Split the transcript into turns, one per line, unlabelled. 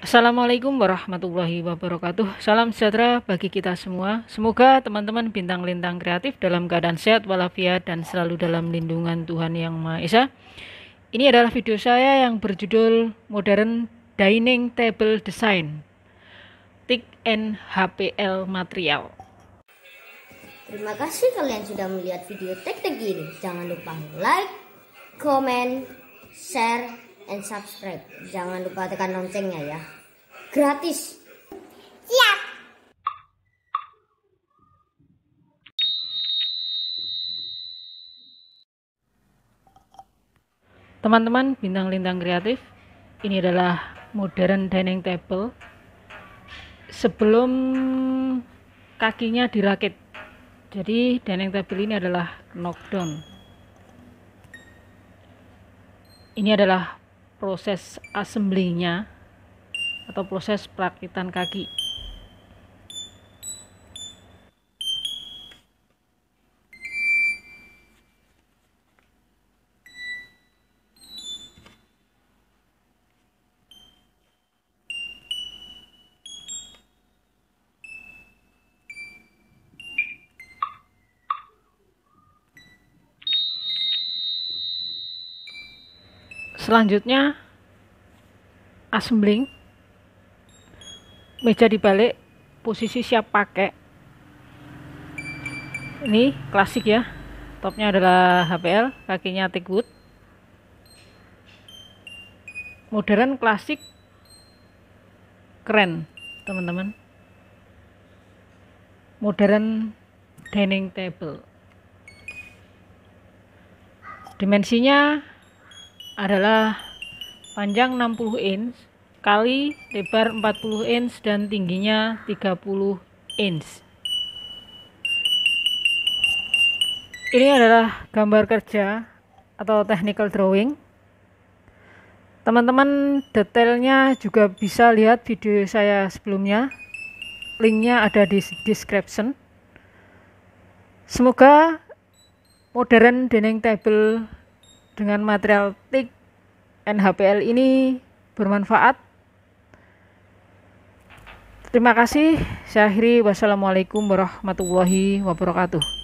Assalamualaikum warahmatullahi wabarakatuh. Salam sejahtera bagi kita semua. Semoga teman-teman bintang lintang kreatif dalam keadaan sehat walafiat dan selalu dalam lindungan Tuhan Yang Maha Esa. Ini adalah video saya yang berjudul Modern Dining Table Design Tick and HPL Material. Terima kasih kalian sudah melihat video tek-tek ini. Jangan lupa like, comment, share, and subscribe. Jangan lupa tekan loncengnya ya. Gratis. Siap. Teman-teman bintang lintang kreatif, ini adalah modern dining table. Sebelum kakinya dirakit. Jadi dining table ini adalah knockdown. Ini adalah proses assembly-nya atau proses perakitan kaki selanjutnya assembling meja dibalik posisi siap pakai ini klasik ya topnya adalah HPL kakinya teak modern klasik keren teman-teman modern dining table dimensinya adalah panjang 60 inch kali lebar 40 inch dan tingginya 30 inch ini adalah gambar kerja atau technical drawing teman-teman detailnya juga bisa lihat video saya sebelumnya linknya ada di description semoga modern dining table dengan material TIK NHPL ini bermanfaat. Terima kasih. Saya akhiri. Wassalamualaikum warahmatullahi wabarakatuh.